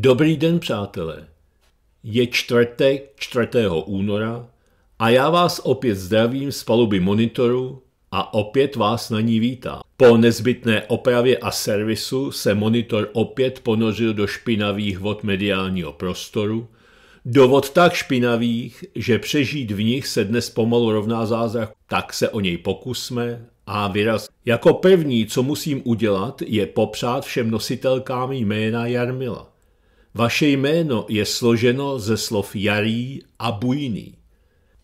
Dobrý den, přátelé. Je čtvrtek 4. února a já vás opět zdravím z paluby monitoru a opět vás na ní vítám. Po nezbytné opravě a servisu se monitor opět ponořil do špinavých vod mediálního prostoru, do vod tak špinavých, že přežít v nich se dnes pomalu rovná zázrak, tak se o něj pokusme a vyraz. Jako první, co musím udělat, je popřát všem nositelkám jména Jarmila. Vaše jméno je složeno ze slov jarý a bujný.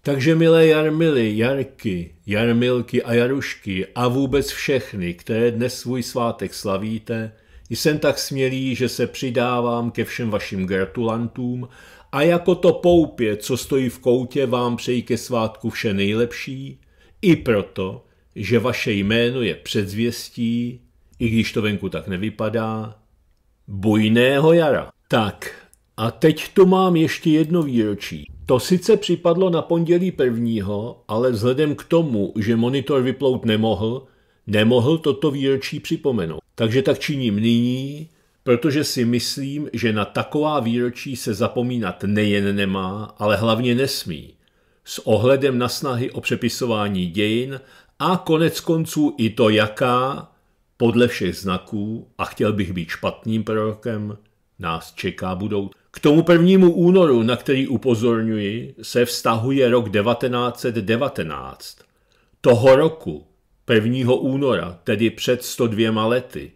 Takže milé Jarmily, Jarky, Jarmilky a Jarušky a vůbec všechny, které dnes svůj svátek slavíte, jsem tak smělý, že se přidávám ke všem vašim gratulantům a jako to poupě, co stojí v koutě, vám přeji ke svátku vše nejlepší, i proto, že vaše jméno je předzvěstí, i když to venku tak nevypadá, bujného jara. Tak, a teď tu mám ještě jedno výročí. To sice připadlo na pondělí prvního, ale vzhledem k tomu, že monitor vyplout nemohl, nemohl toto výročí připomenout. Takže tak činím nyní, protože si myslím, že na taková výročí se zapomínat nejen nemá, ale hlavně nesmí. S ohledem na snahy o přepisování dějin a konec konců i to jaká, podle všech znaků, a chtěl bych být špatným prorokem, nás čeká budou. K tomu prvnímu únoru, na který upozorňuji, se vztahuje rok 1919. Toho roku, 1. února, tedy před 102 lety,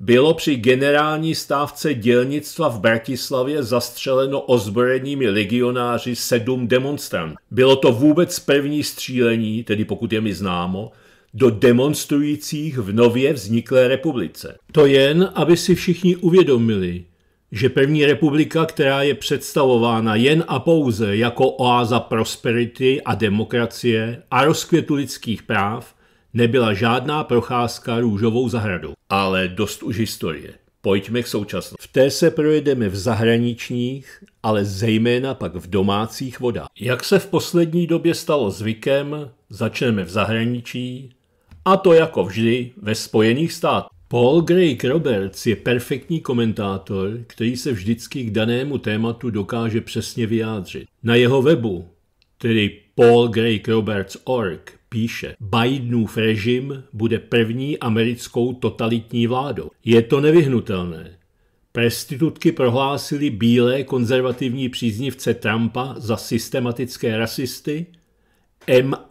bylo při generální stávce dělnictva v Bratislavě zastřeleno ozbrojenými legionáři sedm demonstrantů. Bylo to vůbec první střílení, tedy pokud je mi známo, do demonstrujících v nově vzniklé republice. To jen, aby si všichni uvědomili, že první republika, která je představována jen a pouze jako oáza prosperity a demokracie a rozkvětu lidských práv, nebyla žádná procházka růžovou zahradou. Ale dost už historie. Pojďme k současnosti. V té se projedeme v zahraničních, ale zejména pak v domácích vodách. Jak se v poslední době stalo zvykem, začneme v zahraničí, a to jako vždy ve Spojených státech. Paul Greg Roberts je perfektní komentátor, který se vždycky k danému tématu dokáže přesně vyjádřit. Na jeho webu, tedy paulgregroberts.org, píše Bidenův režim bude první americkou totalitní vládou. Je to nevyhnutelné. Prestitutky prohlásili bílé konzervativní příznivce Trumpa za systematické rasisty,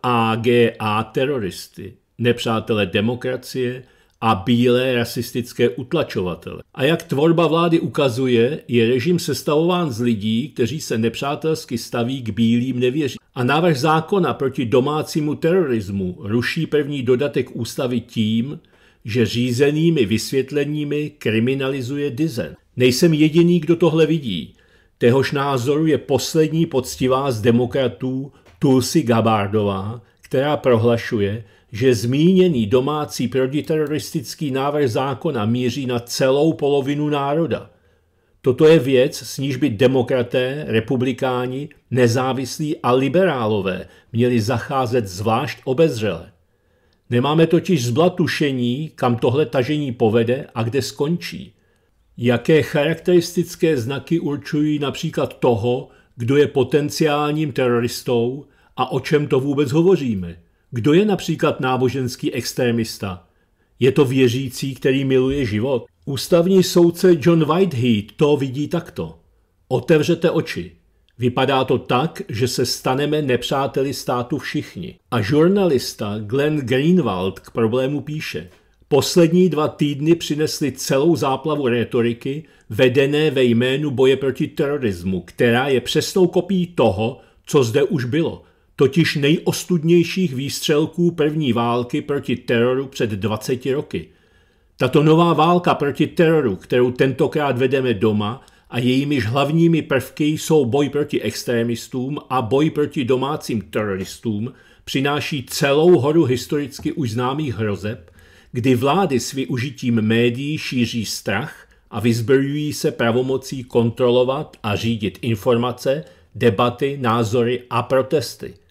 MAGA teroristy, nepřátelé demokracie, a bílé rasistické utlačovatele. A jak tvorba vlády ukazuje, je režim sestavován z lidí, kteří se nepřátelsky staví k bílým nevěří. A návrh zákona proti domácímu terorismu ruší první dodatek ústavy tím, že řízenými vysvětleními kriminalizuje dizen. Nejsem jediný, kdo tohle vidí. Téhož názoru je poslední poctivá z demokratů Tulsi Gabardová, která prohlašuje, že zmíněný domácí protiteroristický návrh zákona míří na celou polovinu národa. Toto je věc, s níž by demokraté, republikáni, nezávislí a liberálové měli zacházet zvlášť obezřele. Nemáme totiž zblatušení, kam tohle tažení povede a kde skončí. Jaké charakteristické znaky určují například toho, kdo je potenciálním teroristou a o čem to vůbec hovoříme – kdo je například náboženský extrémista? Je to věřící, který miluje život? Ústavní soudce John Whitehead to vidí takto. Otevřete oči. Vypadá to tak, že se staneme nepřáteli státu všichni. A žurnalista Glenn Greenwald k problému píše. Poslední dva týdny přinesly celou záplavu retoriky vedené ve jménu boje proti terorismu, která je přesnou kopií toho, co zde už bylo – totiž nejostudnějších výstřelků první války proti teroru před 20 roky. Tato nová válka proti teroru, kterou tentokrát vedeme doma, a jejímiž hlavními prvky jsou boj proti extremistům a boj proti domácím teroristům, přináší celou horu historicky už známých hrozeb, kdy vlády s využitím médií šíří strach a vyzbrojují se pravomocí kontrolovat a řídit informace, debaty, názory a protesty –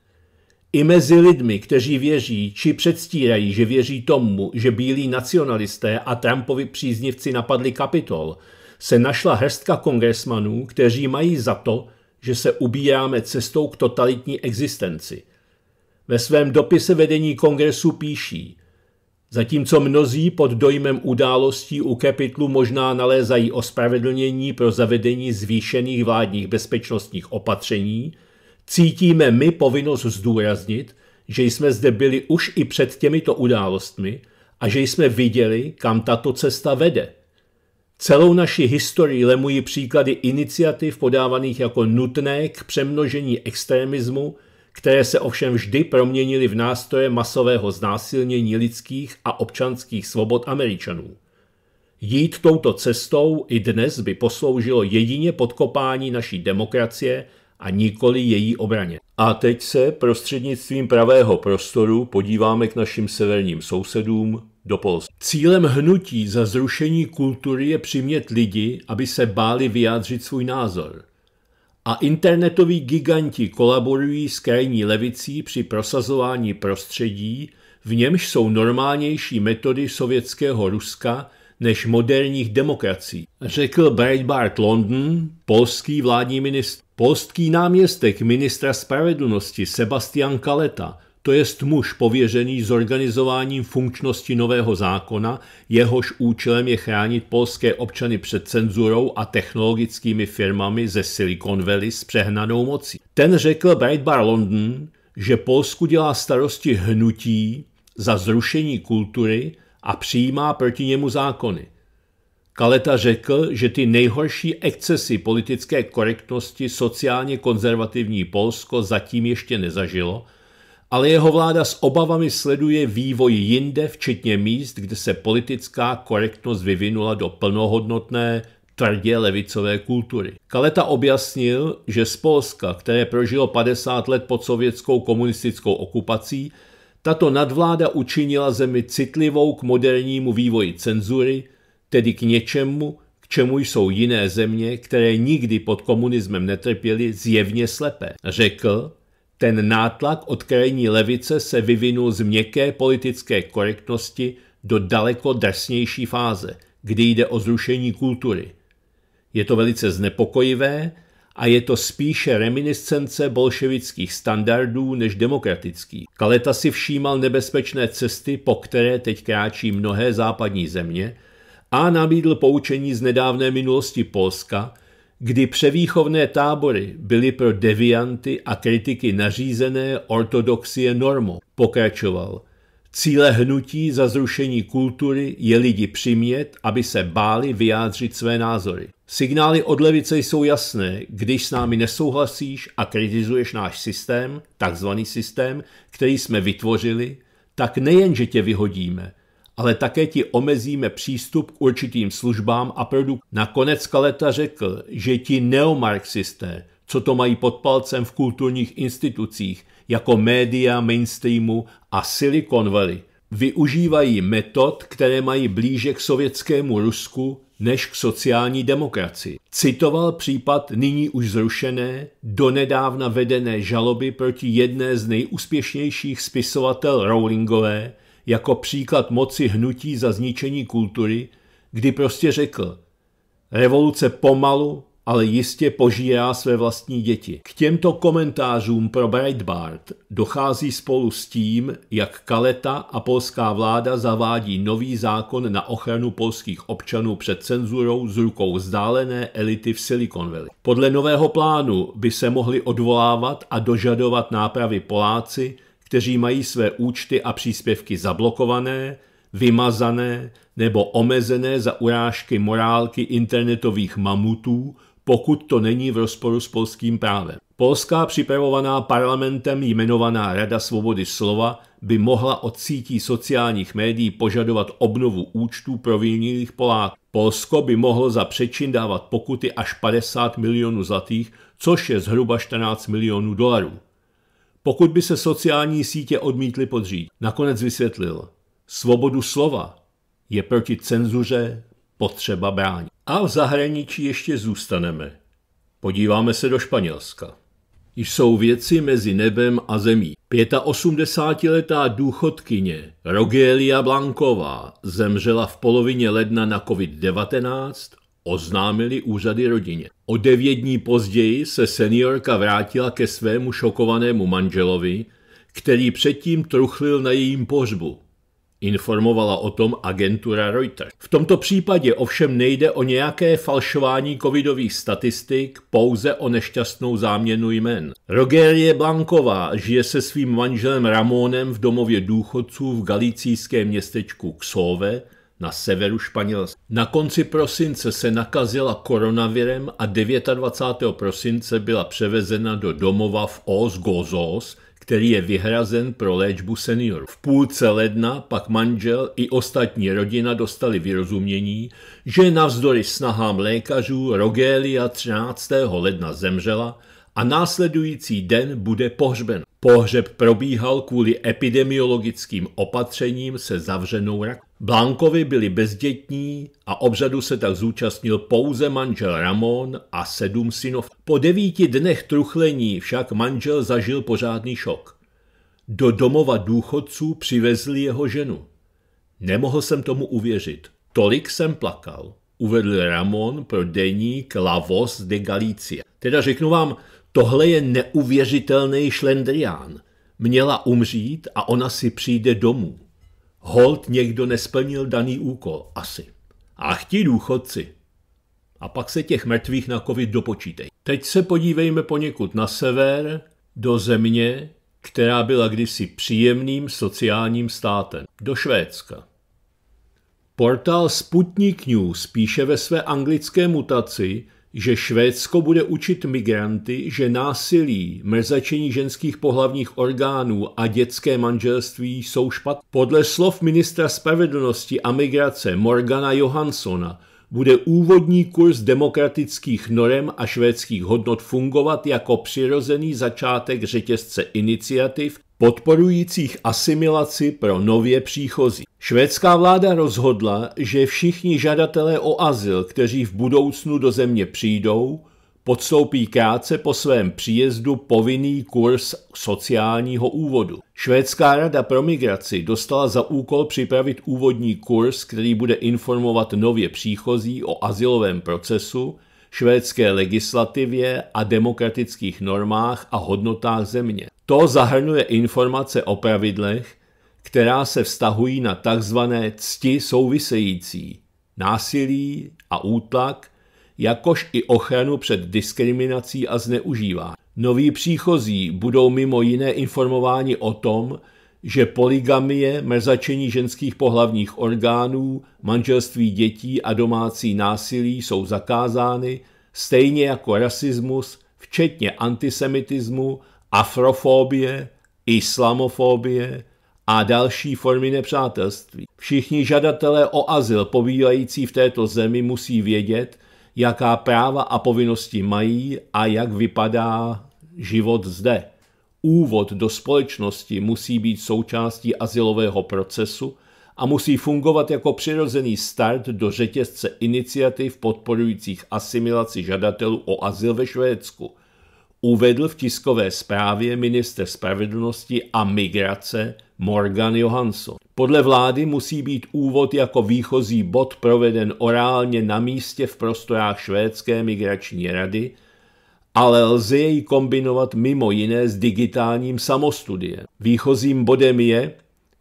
i mezi lidmi, kteří věří či předstírají, že věří tomu, že bílí nacionalisté a Trumpovi příznivci napadli kapitol, se našla hrstka kongresmanů, kteří mají za to, že se ubíráme cestou k totalitní existenci. Ve svém dopise vedení kongresu píší, zatímco mnozí pod dojmem událostí u kapitlu možná nalézají ospravedlnění pro zavedení zvýšených vládních bezpečnostních opatření – cítíme my povinnost zdůraznit, že jsme zde byli už i před těmito událostmi a že jsme viděli, kam tato cesta vede. Celou naši historii lemují příklady iniciativ podávaných jako nutné k přemnožení extremismu, které se ovšem vždy proměnily v nástroje masového znásilnění lidských a občanských svobod Američanů. Jít touto cestou i dnes by posloužilo jedině podkopání naší demokracie a nikoli její obraně. A teď se prostřednictvím pravého prostoru podíváme k našim severním sousedům do Polska. Cílem hnutí za zrušení kultury je přimět lidi, aby se báli vyjádřit svůj názor. A internetoví giganti kolaborují s krajní levicí při prosazování prostředí, v němž jsou normálnější metody sovětského Ruska než moderních demokracií, řekl Breitbart London, polský vládní ministr. Polský náměstek ministra spravedlnosti Sebastian Kaleta to jest muž pověřený zorganizováním funkčnosti nového zákona, jehož účelem je chránit polské občany před cenzurou a technologickými firmami ze Silicon Valley s přehnanou mocí. Ten řekl Breitbart London, že Polsku dělá starosti hnutí za zrušení kultury, a přijímá proti němu zákony. Kaleta řekl, že ty nejhorší excesy politické korektnosti sociálně konzervativní Polsko zatím ještě nezažilo, ale jeho vláda s obavami sleduje vývoj jinde, včetně míst, kde se politická korektnost vyvinula do plnohodnotné, tvrdě levicové kultury. Kaleta objasnil, že z Polska, které prožilo 50 let pod sovětskou komunistickou okupací, tato nadvláda učinila zemi citlivou k modernímu vývoji cenzury, tedy k něčemu, k čemu jsou jiné země, které nikdy pod komunismem netrpěly, zjevně slepé. Řekl, ten nátlak od krajní levice se vyvinul z měkké politické korektnosti do daleko drsnější fáze, kdy jde o zrušení kultury. Je to velice znepokojivé, a je to spíše reminiscence bolševických standardů než demokratický. Kaleta si všímal nebezpečné cesty, po které teď kráčí mnohé západní země a nabídl poučení z nedávné minulosti Polska, kdy převýchovné tábory byly pro devianty a kritiky nařízené ortodoxie normo. Pokračoval. Cíle hnutí za zrušení kultury je lidi přimět, aby se báli vyjádřit své názory. Signály od levice jsou jasné, když s námi nesouhlasíš a kritizuješ náš systém, takzvaný systém, který jsme vytvořili, tak nejenže tě vyhodíme, ale také ti omezíme přístup k určitým službám a produktům. Nakonec Kaleta řekl, že ti neomarxisté co to mají pod palcem v kulturních institucích, jako média mainstreamu a Silicon Valley. Využívají metod, které mají blíže k sovětskému Rusku než k sociální demokracii. Citoval případ nyní už zrušené, donedávna vedené žaloby proti jedné z nejúspěšnějších spisovatel Rowlingové jako příklad moci hnutí za zničení kultury, kdy prostě řekl, revoluce pomalu, ale jistě požírá své vlastní děti. K těmto komentářům pro Breitbart dochází spolu s tím, jak Kaleta a polská vláda zavádí nový zákon na ochranu polských občanů před cenzurou z rukou vzdálené elity v Silicon Valley. Podle nového plánu by se mohli odvolávat a dožadovat nápravy Poláci, kteří mají své účty a příspěvky zablokované, vymazané nebo omezené za urážky morálky internetových mamutů, pokud to není v rozporu s polským právem. Polská připravovaná parlamentem jmenovaná Rada svobody slova by mohla od sítí sociálních médií požadovat obnovu účtů provinilých Poláků. Polsko by mohlo za přečin dávat pokuty až 50 milionů zlatých, což je zhruba 14 milionů dolarů. Pokud by se sociální sítě odmítly podřídit, nakonec vysvětlil, svobodu slova je proti cenzuře potřeba bránit. A v zahraničí ještě zůstaneme. Podíváme se do Španělska. Jsou věci mezi nebem a zemí. 85-letá důchodkyně Rogelia Blanková zemřela v polovině ledna na COVID-19, oznámili úřady rodině. O devět dní později se seniorka vrátila ke svému šokovanému manželovi, který předtím truchlil na jejím pohřbu informovala o tom agentura Reuters. V tomto případě ovšem nejde o nějaké falšování covidových statistik, pouze o nešťastnou záměnu jmen. Rogerie Blanková žije se svým manželem Ramonem v domově důchodců v galicijském městečku Xove na severu Španělska. Na konci prosince se nakazila koronavirem a 29. prosince byla převezena do domova v Osgozos. Gozos, který je vyhrazen pro léčbu seniorů. V půlce ledna pak manžel i ostatní rodina dostali vyrozumění, že navzdory snahám lékařů Rogelia 13. ledna zemřela a následující den bude pohřben. Pohřeb probíhal kvůli epidemiologickým opatřením se zavřenou rak. Blankovi byli bezdětní a obřadu se tak zúčastnil pouze manžel Ramon a sedm synov. Po devíti dnech truchlení však manžel zažil pořádný šok. Do domova důchodců přivezli jeho ženu. Nemohl jsem tomu uvěřit. Tolik jsem plakal, uvedl Ramon pro deník lavos de Galicia. Teda řeknu vám, Tohle je neuvěřitelný šlendrián. Měla umřít a ona si přijde domů. Holt někdo nesplnil daný úkol, asi. A chtí důchodci. A pak se těch mrtvých na covid dopočítej. Teď se podívejme poněkud na sever, do země, která byla kdysi příjemným sociálním státem, do Švédska. Portál Sputnik News píše ve své anglické mutaci, že Švédsko bude učit migranty, že násilí, mrzačení ženských pohlavních orgánů a dětské manželství jsou špatné. Podle slov ministra spravedlnosti a migrace Morgana Johanssona bude úvodní kurz demokratických norem a švédských hodnot fungovat jako přirozený začátek řetězce iniciativ, podporujících asimilaci pro nově příchozí. Švédská vláda rozhodla, že všichni žadatelé o azyl, kteří v budoucnu do země přijdou, podstoupí krátce po svém příjezdu povinný kurz sociálního úvodu. Švédská rada pro migraci dostala za úkol připravit úvodní kurz, který bude informovat nově příchozí o azylovém procesu, švédské legislativě a demokratických normách a hodnotách země. To zahrnuje informace o pravidlech, která se vztahují na tzv. cti související, násilí a útlak, jakož i ochranu před diskriminací a zneužívání. Noví příchozí budou mimo jiné informováni o tom, že poligamie, mrzačení ženských pohlavních orgánů, manželství dětí a domácí násilí jsou zakázány, stejně jako rasismus, včetně antisemitismu afrofobie, islamofobie a další formy nepřátelství. Všichni žadatelé o azyl pobývající v této zemi musí vědět, jaká práva a povinnosti mají a jak vypadá život zde. Úvod do společnosti musí být součástí asilového procesu a musí fungovat jako přirozený start do řetězce iniciativ podporujících asimilaci žadatelů o azyl ve Švédsku – uvedl v tiskové zprávě minister spravedlnosti a migrace Morgan Johansson. Podle vlády musí být úvod jako výchozí bod proveden orálně na místě v prostorách švédské migrační rady, ale lze jej kombinovat mimo jiné s digitálním samostudiem. Výchozím bodem je,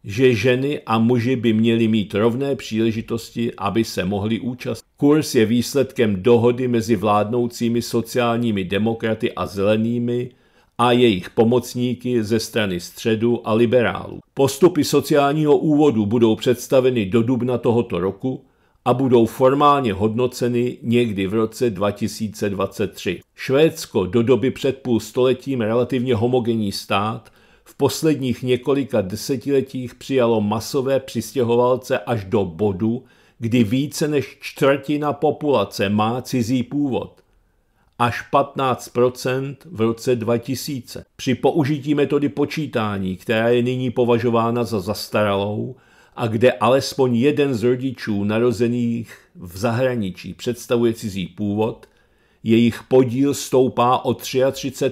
že ženy a muži by měli mít rovné příležitosti, aby se mohli účastnit. Kurs je výsledkem dohody mezi vládnoucími sociálními demokraty a zelenými a jejich pomocníky ze strany středu a liberálů. Postupy sociálního úvodu budou představeny do dubna tohoto roku a budou formálně hodnoceny někdy v roce 2023. Švédsko do doby před půl stoletím relativně homogenní stát – posledních několika desetiletích přijalo masové přistěhovalce až do bodu, kdy více než čtvrtina populace má cizí původ. Až 15 v roce 2000. Při použití metody počítání, která je nyní považována za zastaralou, a kde alespoň jeden z rodičů narozených v zahraničí představuje cizí původ, jejich podíl stoupá o 33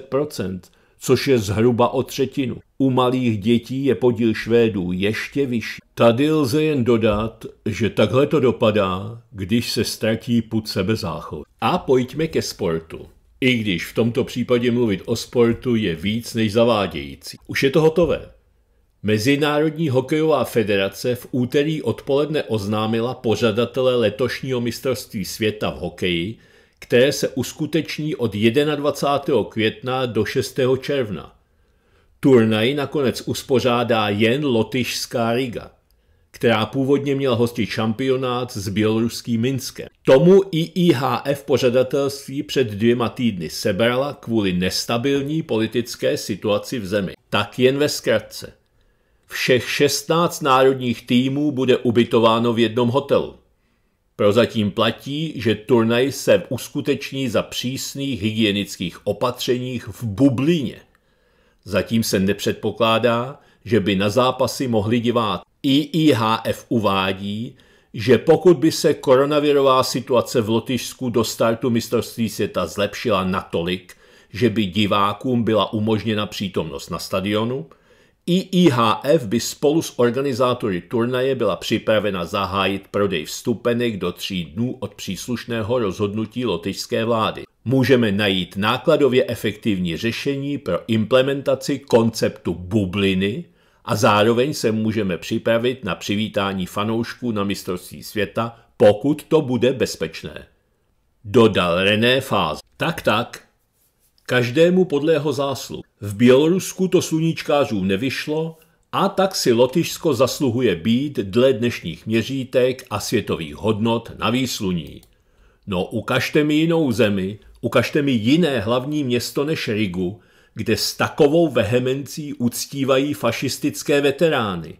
což je zhruba o třetinu. U malých dětí je podíl Švédů ještě vyšší. Tady lze jen dodat, že takhle to dopadá, když se ztratí put sebezáchod. A pojďme ke sportu. I když v tomto případě mluvit o sportu je víc než zavádějící. Už je to hotové. Mezinárodní hokejová federace v úterý odpoledne oznámila pořadatele letošního mistrovství světa v hokeji, které se uskuteční od 21. května do 6. června. Turnaj nakonec uspořádá jen Lotyšská Riga, která původně měla hostit šampionát s běloruským Minskem. Tomu IIHF pořadatelství před dvěma týdny sebrala kvůli nestabilní politické situaci v zemi. Tak jen ve zkratce. Všech 16 národních týmů bude ubytováno v jednom hotelu. Prozatím platí, že turnaj se uskuteční za přísných hygienických opatřeních v bublině. Zatím se nepředpokládá, že by na zápasy mohli divát. IIHF uvádí, že pokud by se koronavirová situace v Lotyšsku do startu mistrovství světa zlepšila natolik, že by divákům byla umožněna přítomnost na stadionu, IIHF by spolu s organizátory turnaje byla připravena zahájit prodej vstupenek do tří dnů od příslušného rozhodnutí lotyšské vlády. Můžeme najít nákladově efektivní řešení pro implementaci konceptu bubliny a zároveň se můžeme připravit na přivítání fanoušků na mistrovství světa, pokud to bude bezpečné. Dodal René Fáze. Tak, tak, Každému podle jeho zásluh. V Bělorusku to sluníčkářům nevyšlo a tak si Lotyšsko zasluhuje být dle dnešních měřítek a světových hodnot na výsluní. No ukažte mi jinou zemi, ukažte mi jiné hlavní město než Rigu, kde s takovou vehemencí uctívají fašistické veterány,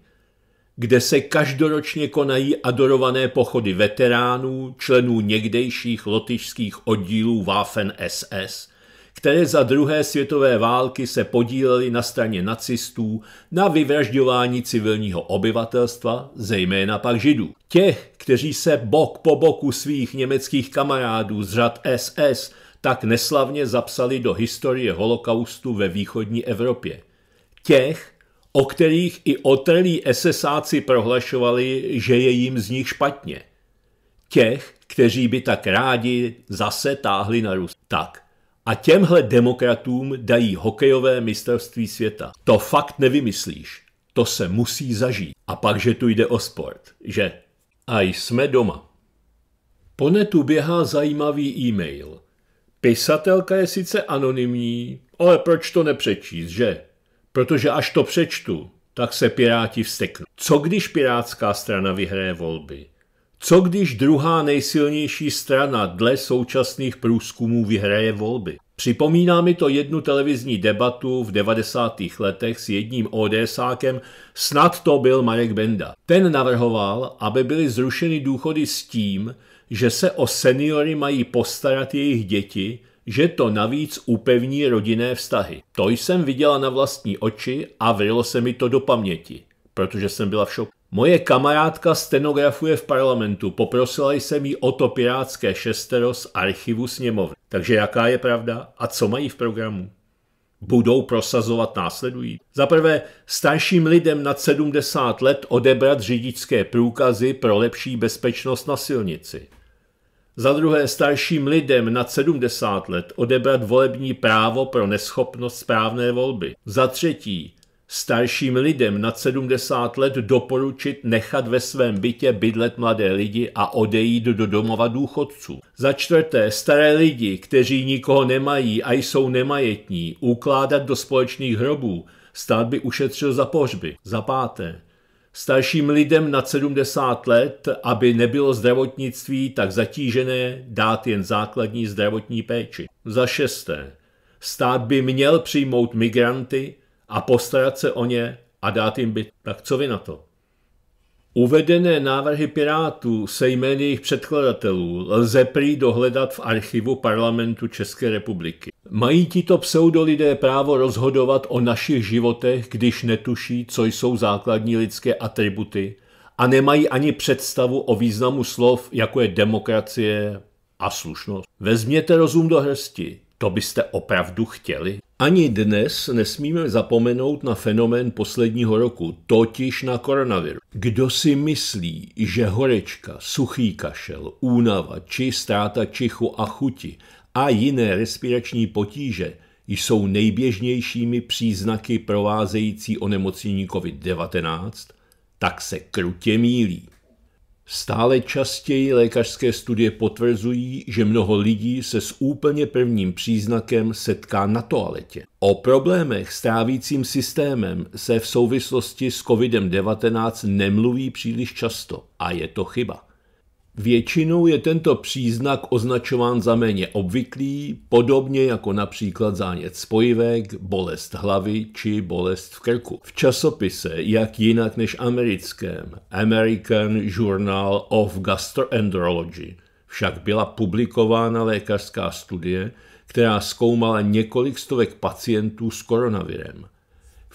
kde se každoročně konají adorované pochody veteránů, členů někdejších lotyšských oddílů Waffen SS – které za druhé světové války se podílely na straně nacistů na vyvražďování civilního obyvatelstva, zejména pak židů. Těch, kteří se bok po boku svých německých kamarádů z řad SS tak neslavně zapsali do historie holokaustu ve východní Evropě. Těch, o kterých i otrlí SSáci prohlašovali, že je jim z nich špatně. Těch, kteří by tak rádi zase táhli na Rus. Tak, a těmhle demokratům dají hokejové mistrovství světa. To fakt nevymyslíš. To se musí zažít. A pak, že tu jde o sport, že? A jsme doma. Po netu běhá zajímavý e-mail. Pisatelka je sice anonymní, ale proč to nepřečíst, že? Protože až to přečtu, tak se piráti vsteknou. Co když pirátská strana vyhraje volby? Co když druhá nejsilnější strana dle současných průzkumů vyhraje volby? Připomíná mi to jednu televizní debatu v 90. letech s jedním ODSákem, snad to byl Marek Benda. Ten navrhoval, aby byly zrušeny důchody s tím, že se o seniory mají postarat jejich děti, že to navíc upevní rodinné vztahy. To jsem viděla na vlastní oči a vrilo se mi to do paměti, protože jsem byla v šoku. Moje kamarádka stenografuje v parlamentu, poprosila jsem jí o to pirátské šestero z archivu sněmovny. Takže jaká je pravda a co mají v programu? Budou prosazovat následují. Za prvé, starším lidem nad 70 let odebrat řidičské průkazy pro lepší bezpečnost na silnici. Za druhé, starším lidem nad 70 let odebrat volební právo pro neschopnost správné volby. Za třetí, starším lidem nad 70 let doporučit nechat ve svém bytě bydlet mladé lidi a odejít do domova důchodců. Za čtvrté, staré lidi, kteří nikoho nemají a jsou nemajetní, ukládat do společných hrobů. Stát by ušetřil za pohřby. Za páté, starším lidem nad 70 let, aby nebylo zdravotnictví tak zatížené, dát jen základní zdravotní péči. Za šesté, stát by měl přijmout migranty, a postarat se o ně a dát jim byt. Tak co vy na to? Uvedené návrhy Pirátů se jmény jejich předkladatelů lze prý dohledat v archivu parlamentu České republiky. Mají tito pseudolidé právo rozhodovat o našich životech, když netuší, co jsou základní lidské atributy a nemají ani představu o významu slov, jako je demokracie a slušnost. Vezměte rozum do hrsti, to byste opravdu chtěli? Ani dnes nesmíme zapomenout na fenomén posledního roku, totiž na koronaviru. Kdo si myslí, že horečka, suchý kašel, únava či ztráta čichu a chuti a jiné respirační potíže jsou nejběžnějšími příznaky provázející onemocnění COVID-19, tak se krutě mílí. Stále častěji lékařské studie potvrzují, že mnoho lidí se s úplně prvním příznakem setká na toaletě. O problémech s trávícím systémem se v souvislosti s COVID-19 nemluví příliš často a je to chyba. Většinou je tento příznak označován za méně obvyklý, podobně jako například zánět spojivek, bolest hlavy či bolest v krku. V časopise, jak jinak než americkém, American Journal of Gastroenterology, však byla publikována lékařská studie, která zkoumala několik stovek pacientů s koronavirem.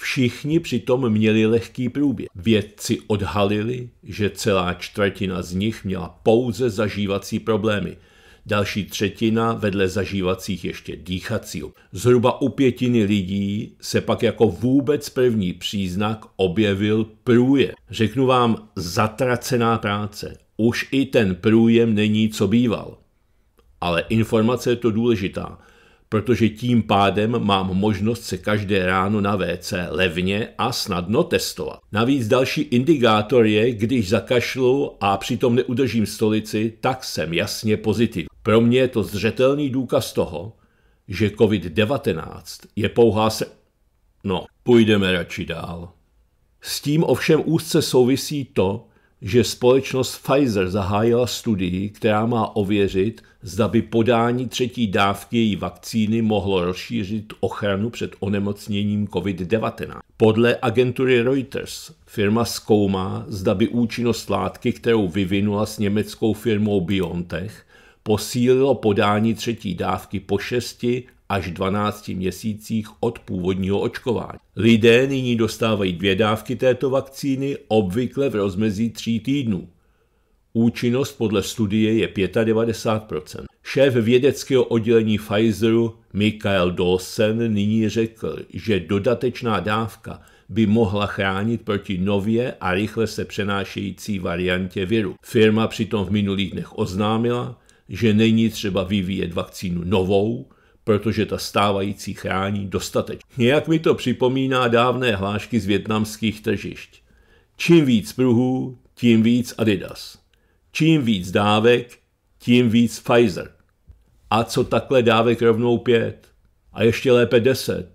Všichni přitom měli lehký průběh. Vědci odhalili, že celá čtvrtina z nich měla pouze zažívací problémy. Další třetina vedle zažívacích ještě dýchacího. Zhruba u pětiny lidí se pak jako vůbec první příznak objevil průjem. Řeknu vám, zatracená práce. Už i ten průjem není, co býval. Ale informace je to důležitá protože tím pádem mám možnost se každé ráno na WC levně a snadno testovat. Navíc další indikátor je, když zakašlu a přitom neudržím stolici, tak jsem jasně pozitiv. Pro mě je to zřetelný důkaz toho, že COVID-19 je pouhá se... No, půjdeme radši dál. S tím ovšem úzce souvisí to, že společnost Pfizer zahájila studii, která má ověřit, zda by podání třetí dávky její vakcíny mohlo rozšířit ochranu před onemocněním COVID-19. Podle agentury Reuters firma zkoumá, zda by účinnost látky, kterou vyvinula s německou firmou BioNTech, posílilo podání třetí dávky po 6 až 12 měsících od původního očkování. Lidé nyní dostávají dvě dávky této vakcíny obvykle v rozmezí tří týdnů. Účinnost podle studie je 95%. Šéf vědeckého oddělení Pfizeru Michael Dawson nyní řekl, že dodatečná dávka by mohla chránit proti nově a rychle se přenášející variantě viru. Firma přitom v minulých dnech oznámila, že není třeba vyvíjet vakcínu novou, protože ta stávající chrání dostatečně. Nějak mi to připomíná dávné hlášky z větnamských tržišť. Čím víc pruhů, tím víc Adidas. Čím víc dávek, tím víc Pfizer. A co takhle dávek rovnou pět? A ještě lépe deset?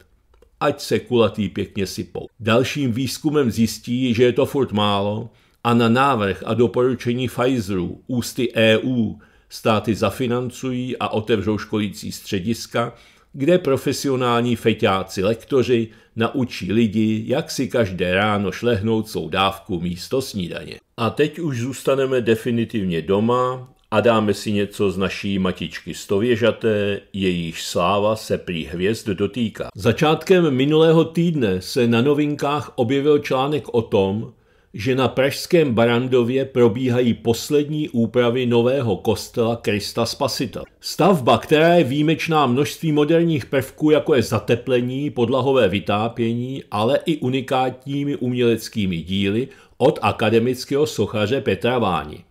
Ať se kulatý pěkně sypou. Dalším výzkumem zjistí, že je to furt málo a na návrh a doporučení Pfizeru ústy EU státy zafinancují a otevřou školící střediska, kde profesionální feťáci lektoři naučí lidi, jak si každé ráno šlehnout svou dávku místo snídaně. A teď už zůstaneme definitivně doma a dáme si něco z naší matičky stověžaté, jejíž sláva se prý hvězd dotýká. Začátkem minulého týdne se na novinkách objevil článek o tom, že na pražském Barandově probíhají poslední úpravy nového kostela Krista Spasitele. Stavba, která je výjimečná množství moderních prvků, jako je zateplení, podlahové vytápění, ale i unikátními uměleckými díly od akademického sochaře Petra Váni.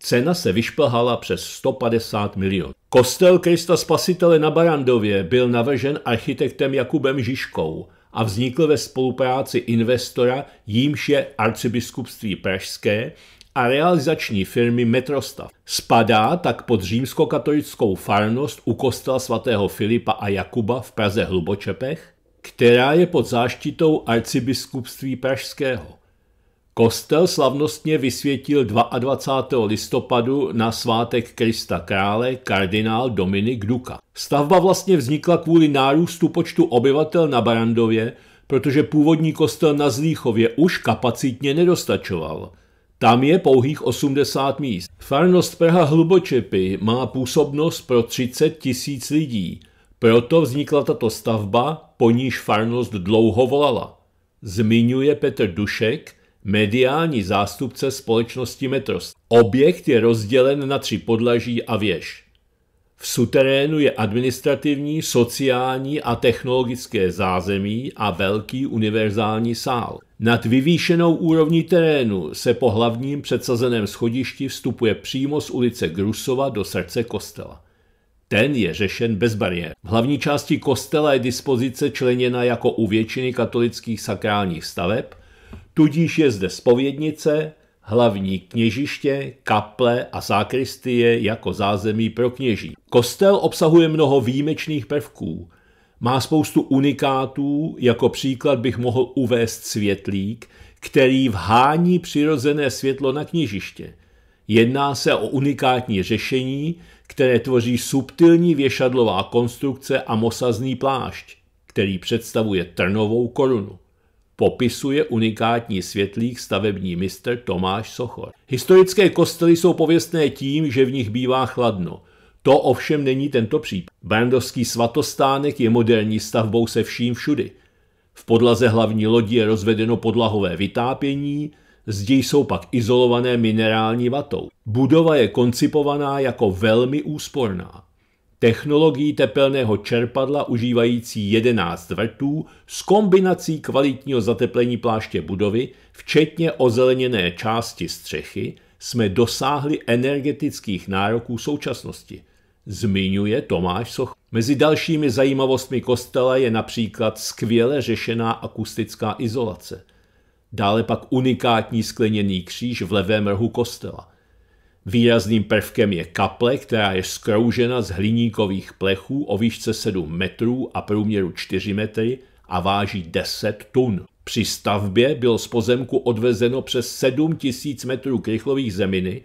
Cena se vyšplhala přes 150 milionů. Kostel Krista Spasitele na Barandově byl navržen architektem Jakubem Žižkou – a vznikl ve spolupráci investora, jímž je arcibiskupství pražské, a realizační firmy Metrostav. Spadá tak pod římskokatolickou farnost u kostela svatého Filipa a Jakuba v Praze Hlubočepech, která je pod záštitou arcibiskupství pražského. Kostel slavnostně vysvětil 22. listopadu na svátek Krista krále kardinál Dominik Duka. Stavba vlastně vznikla kvůli nárůstu počtu obyvatel na Barandově, protože původní kostel na Zlíchově už kapacitně nedostačoval. Tam je pouhých 80 míst. Farnost Praha Hlubočepy má působnost pro 30 tisíc lidí. Proto vznikla tato stavba, po níž farnost dlouho volala. Zmiňuje Petr Dušek, mediální zástupce společnosti Metros. Objekt je rozdělen na tři podlaží a věž. V suterénu je administrativní, sociální a technologické zázemí a velký univerzální sál. Nad vyvýšenou úrovní terénu se po hlavním předsazeném schodišti vstupuje přímo z ulice Grusova do srdce kostela. Ten je řešen bez bariér. V hlavní části kostela je dispozice členěna jako u většiny katolických sakrálních staveb Tudíž je zde spovědnice, hlavní kněžiště, kaple a zákristie jako zázemí pro kněží. Kostel obsahuje mnoho výjimečných prvků. Má spoustu unikátů, jako příklad bych mohl uvést světlík, který vhání přirozené světlo na kněžiště. Jedná se o unikátní řešení, které tvoří subtilní věšadlová konstrukce a mosazný plášť, který představuje trnovou korunu popisuje unikátní světlík stavební mistr Tomáš Sochor. Historické kostely jsou pověstné tím, že v nich bývá chladno. To ovšem není tento případ. Brandovský svatostánek je moderní stavbou se vším všudy. V podlaze hlavní lodi je rozvedeno podlahové vytápění, zdi jsou pak izolované minerální vatou. Budova je koncipovaná jako velmi úsporná technologií tepelného čerpadla užívající 11 vrtů s kombinací kvalitního zateplení pláště budovy, včetně ozeleněné části střechy, jsme dosáhli energetických nároků současnosti. Zmiňuje Tomáš Soch. Mezi dalšími zajímavostmi kostela je například skvěle řešená akustická izolace. Dále pak unikátní skleněný kříž v levém rohu kostela – Výrazným prvkem je kaple, která je skroužena z hliníkových plechů o výšce 7 metrů a průměru 4 metry a váží 10 tun. Při stavbě bylo z pozemku odvezeno přes 7 tisíc metrů krychlových zeminy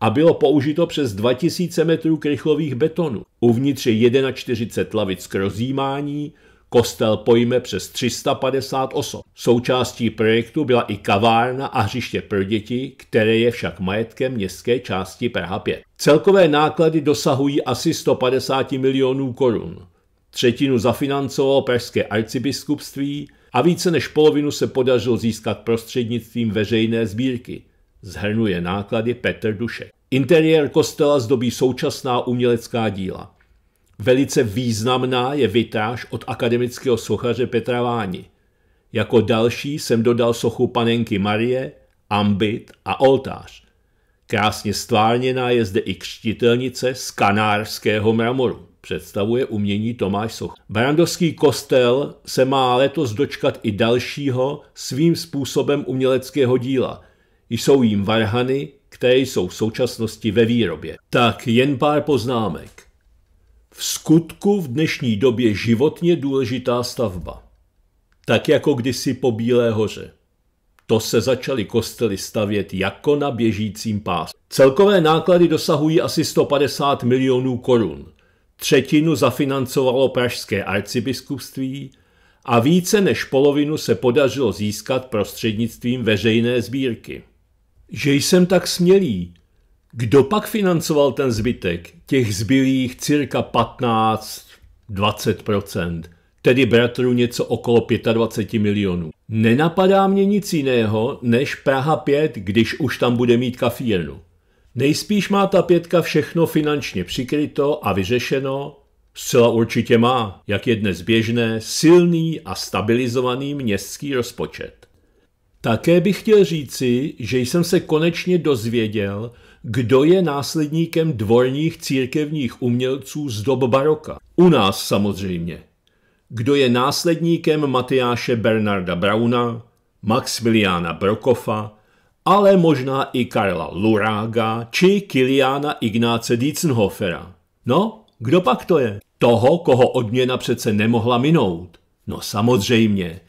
a bylo použito přes 2000 metrů krychlových betonů. Uvnitř je 41 lavic k rozjímání, Kostel pojme přes 350 osob. Součástí projektu byla i kavárna a hřiště pro děti, které je však majetkem městské části Praha 5. Celkové náklady dosahují asi 150 milionů korun. Třetinu zafinancovalo pražské arcibiskupství a více než polovinu se podařilo získat prostřednictvím veřejné sbírky. Zhrnuje náklady Petr Dušek. Interiér kostela zdobí současná umělecká díla. Velice významná je vytáž od akademického sochaře Petra Váni. Jako další jsem dodal sochu panenky Marie, ambit a oltář. Krásně stvárněná je zde i křtitelnice z kanárského mramoru. Představuje umění Tomáš Soch. Barandovský kostel se má letos dočkat i dalšího svým způsobem uměleckého díla. Jsou jim varhany, které jsou v současnosti ve výrobě. Tak jen pár poznámek skutku v dnešní době životně důležitá stavba. Tak jako kdysi po Bílé hoře. To se začaly kostely stavět jako na běžícím pásu. Celkové náklady dosahují asi 150 milionů korun. Třetinu zafinancovalo pražské arcibiskupství a více než polovinu se podařilo získat prostřednictvím veřejné sbírky. Že jsem tak smělý, kdo pak financoval ten zbytek? Těch zbylých cirka 15-20%, tedy bratrů něco okolo 25 milionů. Nenapadá mě nic jiného, než Praha 5, když už tam bude mít kafírnu. Nejspíš má ta pětka všechno finančně přikryto a vyřešeno, Zcela určitě má, jak je dnes běžné, silný a stabilizovaný městský rozpočet. Také bych chtěl říci, že jsem se konečně dozvěděl, kdo je následníkem dvorních církevních umělců z dob baroka. U nás samozřejmě. Kdo je následníkem Matyáše Bernarda Brauna, Maximiliana Brokofa, ale možná i Karla Lurága či Kiliana Ignáce Dietzenhofera. No, kdo pak to je? Toho, koho odměna přece nemohla minout. No samozřejmě,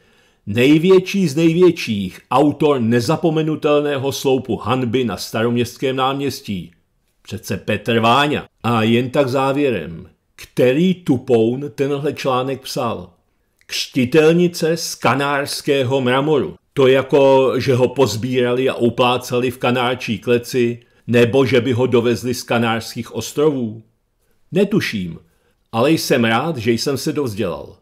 Největší z největších, autor nezapomenutelného sloupu hanby na staroměstském náměstí. Přece Petr Váňa. A jen tak závěrem, který tupoun tenhle článek psal? Křtitelnice z kanárského mramoru. To jako, že ho pozbírali a uplácali v kanárčí kleci, nebo že by ho dovezli z kanárských ostrovů? Netuším, ale jsem rád, že jsem se dozdělal.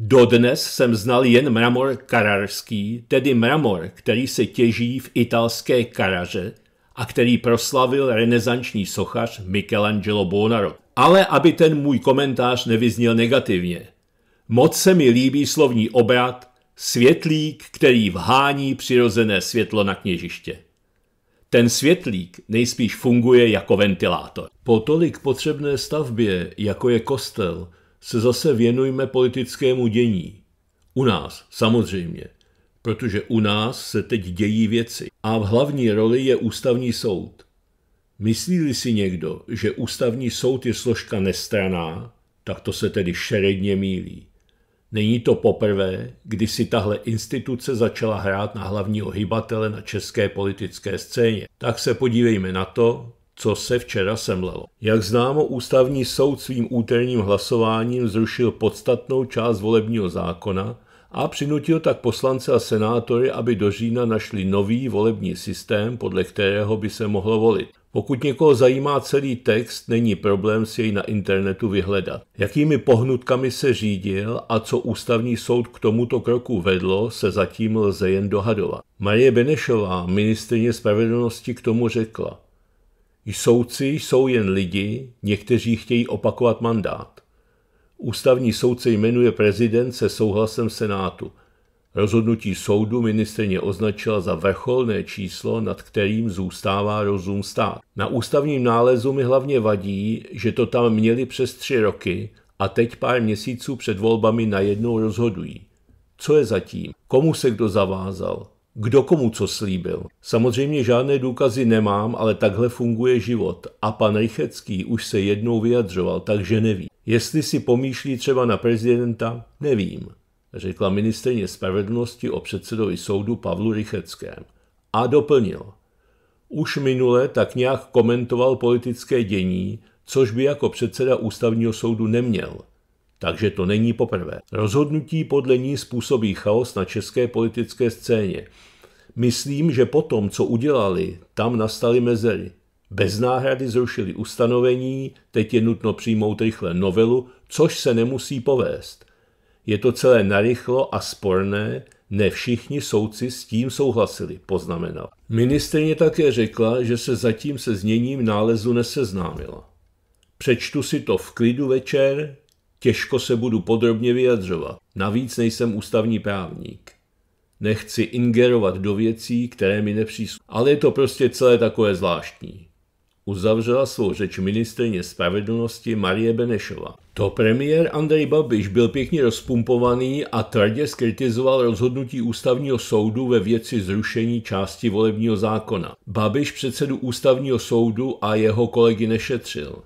Dodnes jsem znal jen mramor kararský, tedy mramor, který se těží v italské Karaře a který proslavil renesanční sochař Michelangelo Bonaro. Ale aby ten můj komentář nevyzněl negativně. Moc se mi líbí slovní obrat světlík, který vhání přirozené světlo na kněžiště. Ten světlík nejspíš funguje jako ventilátor. Po tolik potřebné stavbě, jako je kostel, se zase věnujme politickému dění. U nás, samozřejmě, protože u nás se teď dějí věci a v hlavní roli je ústavní soud. myslí si někdo, že ústavní soud je složka nestraná, tak to se tedy šeredně mílí. Není to poprvé, kdy si tahle instituce začala hrát na hlavního hybatele na české politické scéně. Tak se podívejme na to, co se včera semlelo. Jak známo, ústavní soud svým úterním hlasováním zrušil podstatnou část volebního zákona a přinutil tak poslance a senátory, aby do října našli nový volební systém, podle kterého by se mohlo volit. Pokud někoho zajímá celý text, není problém si jej na internetu vyhledat. Jakými pohnutkami se řídil a co ústavní soud k tomuto kroku vedlo, se zatím lze jen dohadovat. Marie Benešová, ministrině spravedlnosti, k tomu řekla. Soudci jsou jen lidi, někteří chtějí opakovat mandát. Ústavní soudce jmenuje prezident se souhlasem Senátu. Rozhodnutí soudu ministrně označila za vrcholné číslo, nad kterým zůstává rozum stát. Na ústavním nálezu mi hlavně vadí, že to tam měli přes tři roky a teď pár měsíců před volbami najednou rozhodují. Co je zatím? Komu se kdo zavázal? kdo komu co slíbil. Samozřejmě žádné důkazy nemám, ale takhle funguje život. A pan Rychecký už se jednou vyjadřoval, takže neví. Jestli si pomýšlí třeba na prezidenta, nevím, řekla ministrině spravedlnosti o předsedovi soudu Pavlu Rycheckém. A doplnil. Už minule tak nějak komentoval politické dění, což by jako předseda ústavního soudu neměl – takže to není poprvé. Rozhodnutí podle ní způsobí chaos na české politické scéně. Myslím, že po tom, co udělali, tam nastaly mezery. Bez náhrady zrušili ustanovení, teď je nutno přijmout rychle novelu, což se nemusí povést. Je to celé narychlo a sporné, ne všichni soudci s tím souhlasili, poznamenal. Ministrně také řekla, že se zatím se zněním nálezu neseznámila. Přečtu si to v klidu večer, Těžko se budu podrobně vyjadřovat, navíc nejsem ústavní právník. Nechci ingerovat do věcí, které mi nepřísluší, ale je to prostě celé takové zvláštní. Uzavřela svou řeč ministrně spravedlnosti Marie Benešova. To premiér Andrej Babiš byl pěkně rozpumpovaný a tvrdě skritizoval rozhodnutí ústavního soudu ve věci zrušení části volebního zákona. Babiš předsedu ústavního soudu a jeho kolegy nešetřil.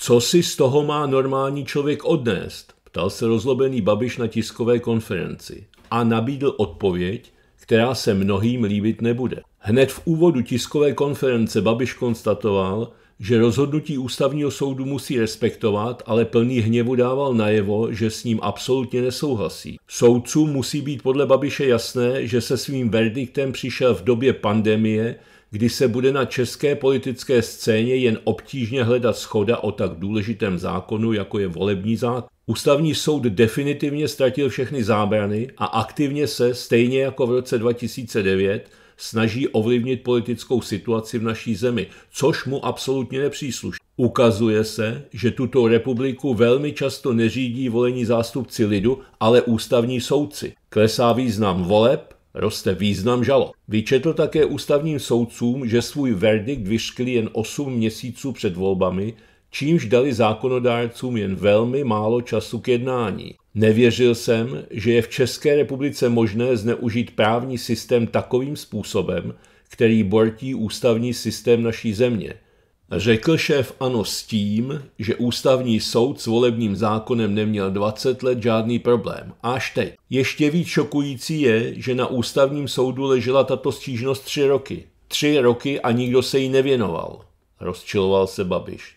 Co si z toho má normální člověk odnést? Ptal se rozlobený Babiš na tiskové konferenci a nabídl odpověď, která se mnohým líbit nebude. Hned v úvodu tiskové konference Babiš konstatoval, že rozhodnutí ústavního soudu musí respektovat, ale plný hněvu dával najevo, že s ním absolutně nesouhlasí. Soudcům musí být podle Babiše jasné, že se svým verdiktem přišel v době pandemie, kdy se bude na české politické scéně jen obtížně hledat schoda o tak důležitém zákonu, jako je volební zákon. Ústavní soud definitivně ztratil všechny zábrany a aktivně se, stejně jako v roce 2009, snaží ovlivnit politickou situaci v naší zemi, což mu absolutně nepřísluší. Ukazuje se, že tuto republiku velmi často neřídí volení zástupci lidu, ale ústavní soudci. Klesá význam voleb, Roste význam žalob. Vyčetl také ústavním soudcům, že svůj verdikt vyškli jen 8 měsíců před volbami, čímž dali zákonodárcům jen velmi málo času k jednání. Nevěřil jsem, že je v České republice možné zneužít právní systém takovým způsobem, který bortí ústavní systém naší země – Řekl šéf ANO s tím, že ústavní soud s volebním zákonem neměl 20 let žádný problém. Až teď. Ještě víc šokující je, že na ústavním soudu ležela tato stížnost tři roky. Tři roky a nikdo se jí nevěnoval. Rozčiloval se Babiš.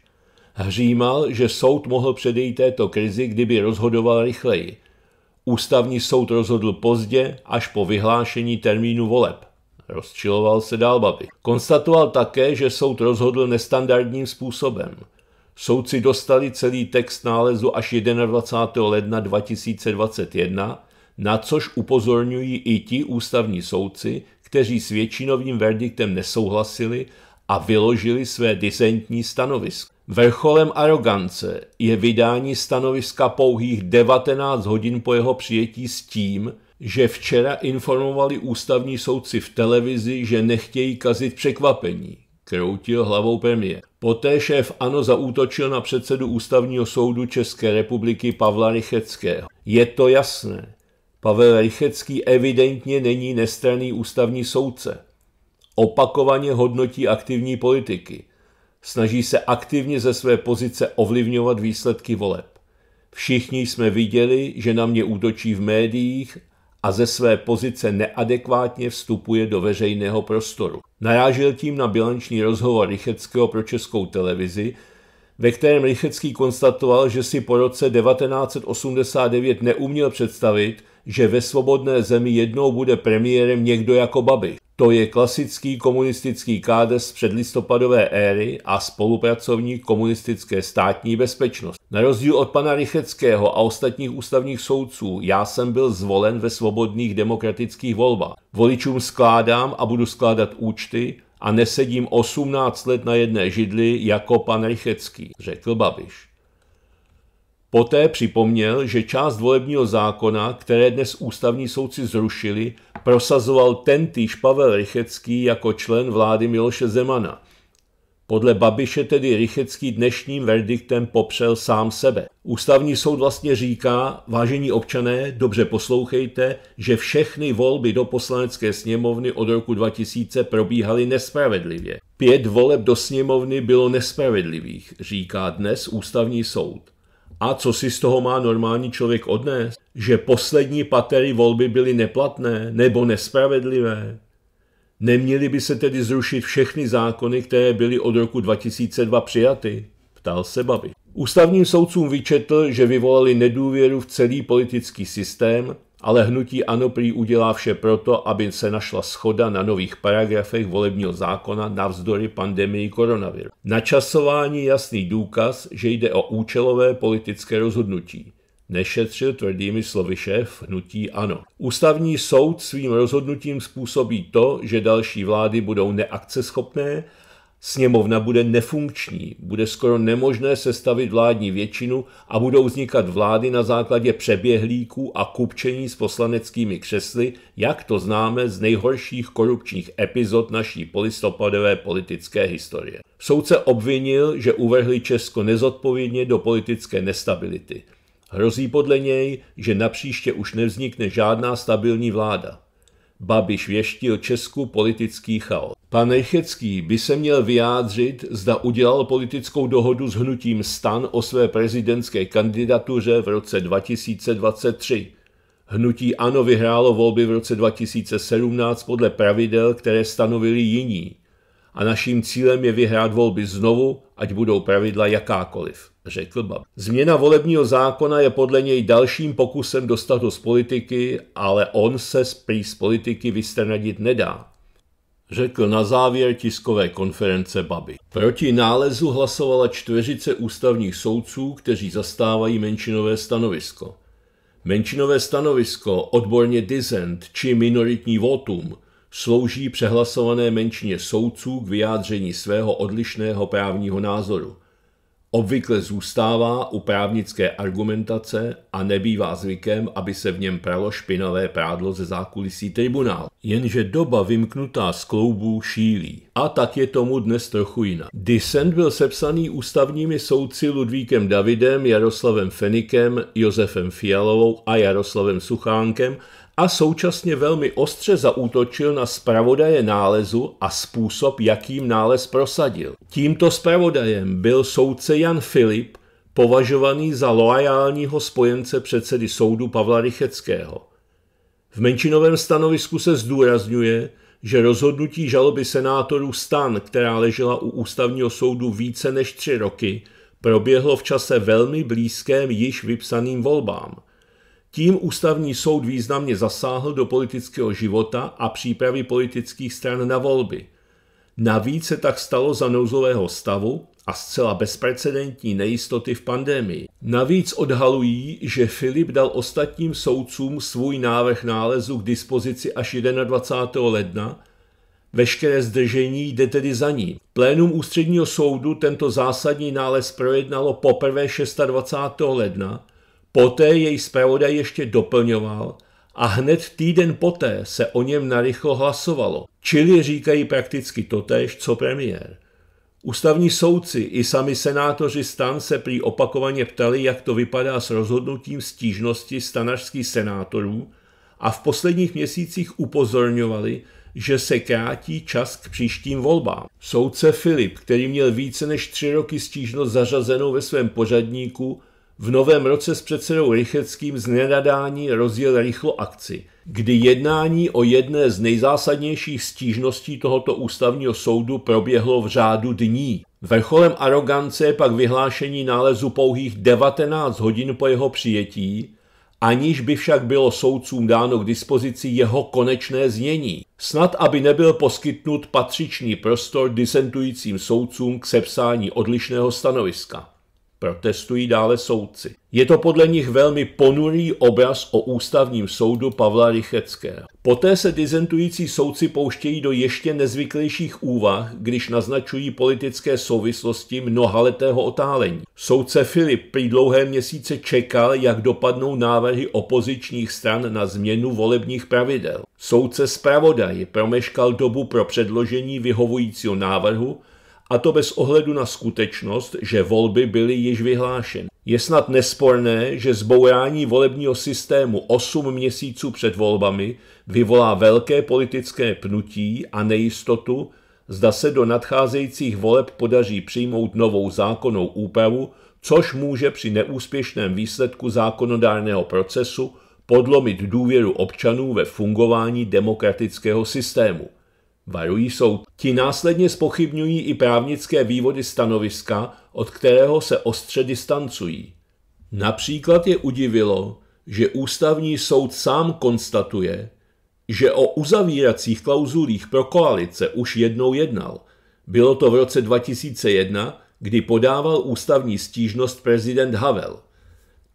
Hřímal, že soud mohl předejít této krizi, kdyby rozhodoval rychleji. Ústavní soud rozhodl pozdě, až po vyhlášení termínu voleb. Rozčiloval se dál babi. Konstatoval také, že soud rozhodl nestandardním způsobem. Soudci dostali celý text nálezu až 21. ledna 2021, na což upozorňují i ti ústavní soudci, kteří s většinovým verdiktem nesouhlasili a vyložili své disentní stanovisko. Vrcholem arogance je vydání stanoviska pouhých 19 hodin po jeho přijetí s tím, že včera informovali ústavní soudci v televizi, že nechtějí kazit překvapení, kroutil hlavou premiér. Poté šéf ANO zaútočil na předsedu ústavního soudu České republiky Pavla Rycheckého. Je to jasné. Pavel Rychecký evidentně není nestraný ústavní soudce. Opakovaně hodnotí aktivní politiky. Snaží se aktivně ze své pozice ovlivňovat výsledky voleb. Všichni jsme viděli, že na mě útočí v médiích a ze své pozice neadekvátně vstupuje do veřejného prostoru. Narážil tím na bilanční rozhovor Rycheckého pro českou televizi, ve kterém Rychecký konstatoval, že si po roce 1989 neuměl představit, že ve svobodné zemi jednou bude premiérem někdo jako Babiš. To je klasický komunistický kádr z předlistopadové éry a spolupracovník komunistické státní bezpečnosti. Na rozdíl od pana Rycheckého a ostatních ústavních soudců, já jsem byl zvolen ve svobodných demokratických volbách. Voličům skládám a budu skládat účty a nesedím 18 let na jedné židli jako pan Rychecký, řekl Babiš. Poté připomněl, že část volebního zákona, které dnes ústavní soudci zrušili, prosazoval tentýž Pavel Rychecký jako člen vlády Miloše Zemana. Podle Babiše tedy Rychecký dnešním verdiktem popřel sám sebe. Ústavní soud vlastně říká, vážení občané, dobře poslouchejte, že všechny volby do poslanecké sněmovny od roku 2000 probíhaly nespravedlivě. Pět voleb do sněmovny bylo nespravedlivých, říká dnes ústavní soud. A co si z toho má normální člověk odnést? Že poslední patery volby byly neplatné nebo nespravedlivé? Neměly by se tedy zrušit všechny zákony, které byly od roku 2002 přijaty? Ptal se Babi. Ústavním soudcům vyčetl, že vyvolali nedůvěru v celý politický systém ale hnutí ANO prý udělá vše proto, aby se našla schoda na nových paragrafech volebního zákona navzdory pandemii koronaviru. Načasování jasný důkaz, že jde o účelové politické rozhodnutí. Nešetřil tvrdými slovy šéf hnutí ANO. Ústavní soud svým rozhodnutím způsobí to, že další vlády budou neakceschopné Sněmovna bude nefunkční, bude skoro nemožné sestavit vládní většinu a budou vznikat vlády na základě přeběhlíků a kupčení s poslaneckými křesly, jak to známe z nejhorších korupčních epizod naší polistopadové politické historie. Soudce obvinil, že uvrhli Česko nezodpovědně do politické nestability. Hrozí podle něj, že napříště už nevznikne žádná stabilní vláda. Babiš věštil Česku politický chaos. Pan Rychecký by se měl vyjádřit, zda udělal politickou dohodu s hnutím stan o své prezidentské kandidatuře v roce 2023. Hnutí ANO vyhrálo volby v roce 2017 podle pravidel, které stanovili jiní. A naším cílem je vyhrát volby znovu, ať budou pravidla jakákoliv, řekl Bab. Změna volebního zákona je podle něj dalším pokusem dostat ho z politiky, ale on se prý z politiky vystranadit nedá řekl na závěr tiskové konference Babi. Proti nálezu hlasovala čtveřice ústavních soudců, kteří zastávají menšinové stanovisko. Menšinové stanovisko, odborně dizent či minoritní votum, slouží přehlasované menšině soudců k vyjádření svého odlišného právního názoru obvykle zůstává u právnické argumentace a nebývá zvykem, aby se v něm pralo špinavé prádlo ze zákulisí tribunál. Jenže doba vymknutá z kloubů šílí. A tak je tomu dnes trochu jinak. Dissent byl sepsaný ústavními soudci Ludvíkem Davidem, Jaroslavem Fenikem, Josefem Fialovou a Jaroslavem Suchánkem – a současně velmi ostře zaútočil na zpravodaje nálezu a způsob, jakým nález prosadil. Tímto zpravodajem byl soudce Jan Filip, považovaný za loajálního spojence předsedy soudu Pavla Rycheckého. V menšinovém stanovisku se zdůrazňuje, že rozhodnutí žaloby senátorů stan, která ležela u ústavního soudu více než tři roky, proběhlo v čase velmi blízkém již vypsaným volbám – tím ústavní soud významně zasáhl do politického života a přípravy politických stran na volby. Navíc se tak stalo za nouzového stavu a zcela bezprecedentní nejistoty v pandemii. Navíc odhalují, že Filip dal ostatním soudcům svůj návrh nálezu k dispozici až 21. ledna, veškeré zdržení jde tedy za ním. Plénum ústředního soudu tento zásadní nález projednalo poprvé 26. ledna Poté jej zpravodaj ještě doplňoval a hned týden poté se o něm narychlo hlasovalo, čili říkají prakticky totéž, co premiér. Ústavní soudci i sami senátoři stan se prý opakovaně ptali, jak to vypadá s rozhodnutím stížnosti stanařských senátorů a v posledních měsících upozorňovali, že se krátí čas k příštím volbám. Soudce Filip, který měl více než tři roky stížnost zařazenou ve svém pořadníku, v novém roce s předsedou Rycheckým z nenadání rozjel rychlo akci, kdy jednání o jedné z nejzásadnějších stížností tohoto ústavního soudu proběhlo v řádu dní. Vrcholem arogance je pak vyhlášení nálezu pouhých 19 hodin po jeho přijetí, aniž by však bylo soudcům dáno k dispozici jeho konečné znění. Snad, aby nebyl poskytnut patřičný prostor disentujícím soudcům k sepsání odlišného stanoviska protestují dále soudci. Je to podle nich velmi ponurý obraz o ústavním soudu Pavla Rycheckého. Poté se dizentující soudci pouštějí do ještě nezvyklejších úvah, když naznačují politické souvislosti mnohaletého otálení. Soudce Filip prý dlouhé měsíce čekal, jak dopadnou návrhy opozičních stran na změnu volebních pravidel. Soudce zpravodaj promeškal dobu pro předložení vyhovujícího návrhu, a to bez ohledu na skutečnost, že volby byly již vyhlášeny. Je snad nesporné, že zbourání volebního systému 8 měsíců před volbami vyvolá velké politické pnutí a nejistotu, zda se do nadcházejících voleb podaří přijmout novou zákonnou úpravu, což může při neúspěšném výsledku zákonodárného procesu podlomit důvěru občanů ve fungování demokratického systému. Varují soud. Ti následně spochybňují i právnické vývody stanoviska, od kterého se ostře distancují. Například je udivilo, že ústavní soud sám konstatuje, že o uzavíracích klauzulích pro koalice už jednou jednal. Bylo to v roce 2001, kdy podával ústavní stížnost prezident Havel.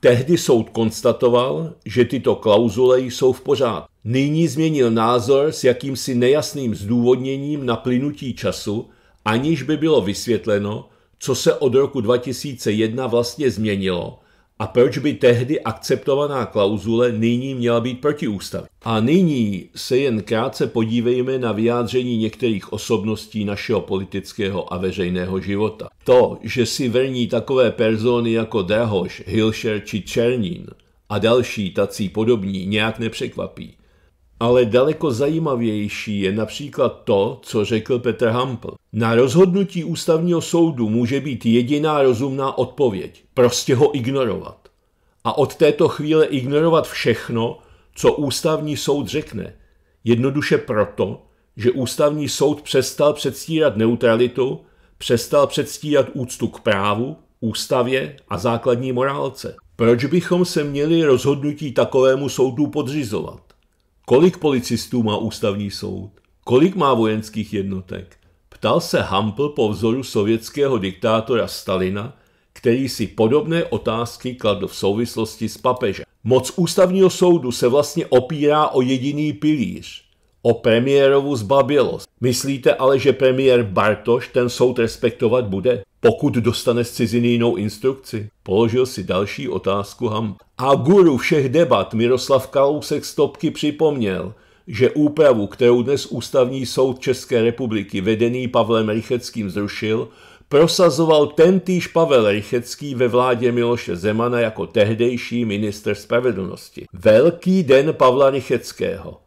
Tehdy soud konstatoval, že tyto klauzule jsou v pořádku. Nyní změnil názor s jakýmsi nejasným zdůvodněním na plynutí času, aniž by bylo vysvětleno, co se od roku 2001 vlastně změnilo a proč by tehdy akceptovaná klauzule nyní měla být protiústavní? A nyní se jen krátce podívejme na vyjádření některých osobností našeho politického a veřejného života. To, že si vrní takové persony jako Drahoš, Hilšer či Černín a další tací podobní nějak nepřekvapí. Ale daleko zajímavější je například to, co řekl Petr Hampl. Na rozhodnutí ústavního soudu může být jediná rozumná odpověď. Prostě ho ignorovat. A od této chvíle ignorovat všechno, co ústavní soud řekne. Jednoduše proto, že ústavní soud přestal předstírat neutralitu, přestal předstírat úctu k právu, ústavě a základní morálce. Proč bychom se měli rozhodnutí takovému soudu podřizovat? Kolik policistů má ústavní soud? Kolik má vojenských jednotek? Ptal se Hampl po vzoru sovětského diktátora Stalina, který si podobné otázky kladl v souvislosti s papežem. Moc ústavního soudu se vlastně opírá o jediný pilíř, o premiérovu zbabělost. Myslíte ale, že premiér Bartoš ten soud respektovat bude, pokud dostane z ciziny jinou instrukci? Položil si další otázku Ham. A guru všech debat Miroslav Kalousek stopky připomněl, že úpravu, kterou dnes Ústavní soud České republiky vedený Pavlem Rycheckým zrušil, prosazoval tentýž Pavel Rychecký ve vládě Miloše Zemana jako tehdejší minister spravedlnosti. Velký den Pavla Rycheckého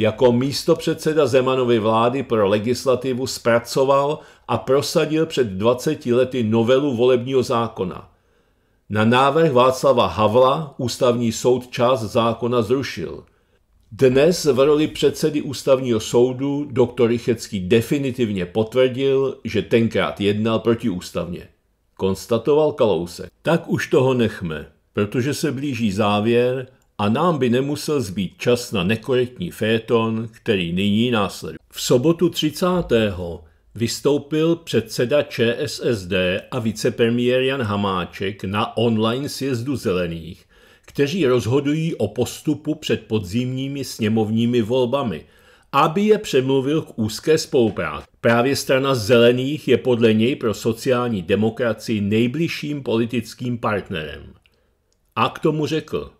jako místopředseda Zemanovy vlády pro legislativu zpracoval a prosadil před 20 lety novelu volebního zákona. Na návrh Václava Havla ústavní soud část zákona zrušil. Dnes v roli předsedy ústavního soudu doktor Rychecký definitivně potvrdil, že tenkrát jednal protiústavně. Konstatoval Kalousek. Tak už toho nechme, protože se blíží závěr a nám by nemusel zbýt čas na nekorektní féton, který nyní následuje. V sobotu 30. vystoupil předseda ČSSD a vicepremiér Jan Hamáček na online sjezdu zelených, kteří rozhodují o postupu před podzimními sněmovními volbami, aby je přemluvil k úzké spolupráci. Právě strana zelených je podle něj pro sociální demokracii nejbližším politickým partnerem. A k tomu řekl –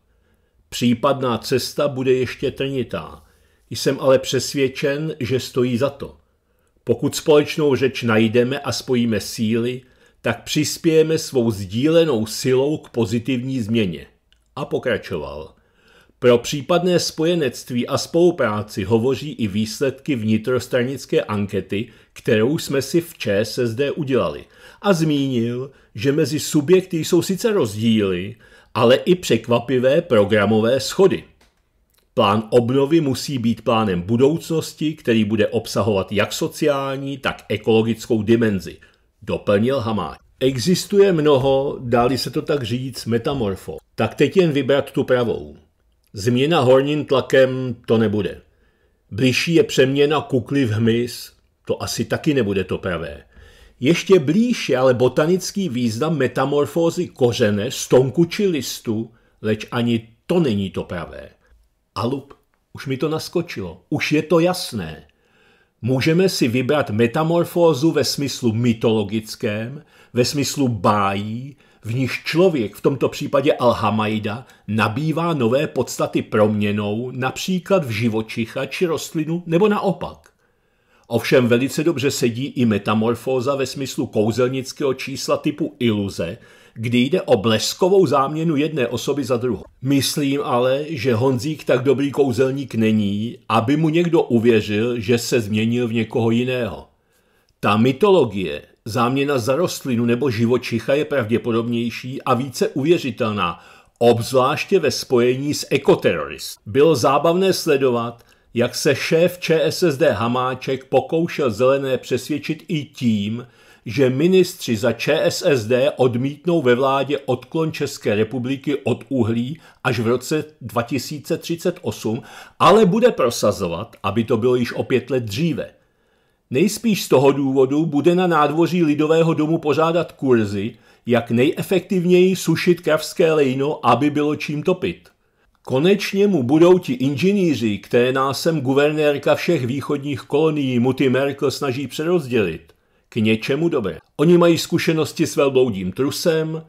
Případná cesta bude ještě trnitá. Jsem ale přesvědčen, že stojí za to. Pokud společnou řeč najdeme a spojíme síly, tak přispějeme svou sdílenou silou k pozitivní změně. A pokračoval. Pro případné spojenectví a spolupráci hovoří i výsledky vnitrostranické ankety, kterou jsme si v ČSSD udělali. A zmínil, že mezi subjekty jsou sice rozdíly, ale i překvapivé programové schody. Plán obnovy musí být plánem budoucnosti, který bude obsahovat jak sociální, tak ekologickou dimenzi, doplnil Hamáč. Existuje mnoho, dáli se to tak říct, metamorfo. Tak teď jen vybrat tu pravou. Změna horním tlakem to nebude. Bližší je přeměna kukly v hmyz, to asi taky nebude to pravé. Ještě blíž je ale botanický význam metamorfózy kořene, stonku či listu, leč ani to není to pravé. Alup, už mi to naskočilo, už je to jasné. Můžeme si vybrat metamorfózu ve smyslu mytologickém, ve smyslu bájí, v níž člověk, v tomto případě Alhamaida, nabývá nové podstaty proměnou, například v živočicha či rostlinu, nebo naopak. Ovšem velice dobře sedí i metamorfóza ve smyslu kouzelnického čísla typu iluze, kdy jde o bleskovou záměnu jedné osoby za druhou. Myslím ale, že Honzík tak dobrý kouzelník není, aby mu někdo uvěřil, že se změnil v někoho jiného. Ta mytologie, záměna za rostlinu nebo živočicha je pravděpodobnější a více uvěřitelná, obzvláště ve spojení s ekoterorist. Bylo zábavné sledovat, jak se šéf ČSSD Hamáček pokoušel zelené přesvědčit i tím, že ministři za ČSSD odmítnou ve vládě odklon České republiky od uhlí až v roce 2038, ale bude prosazovat, aby to bylo již o pět let dříve. Nejspíš z toho důvodu bude na nádvoří Lidového domu pořádat kurzy, jak nejefektivněji sušit kravské lejno, aby bylo čím topit. Konečně mu budou ti inženýři, které nás sem guvernérka všech východních kolonií Muty Merkel snaží přerozdělit, k něčemu dobré. Oni mají zkušenosti s velbloudím trusem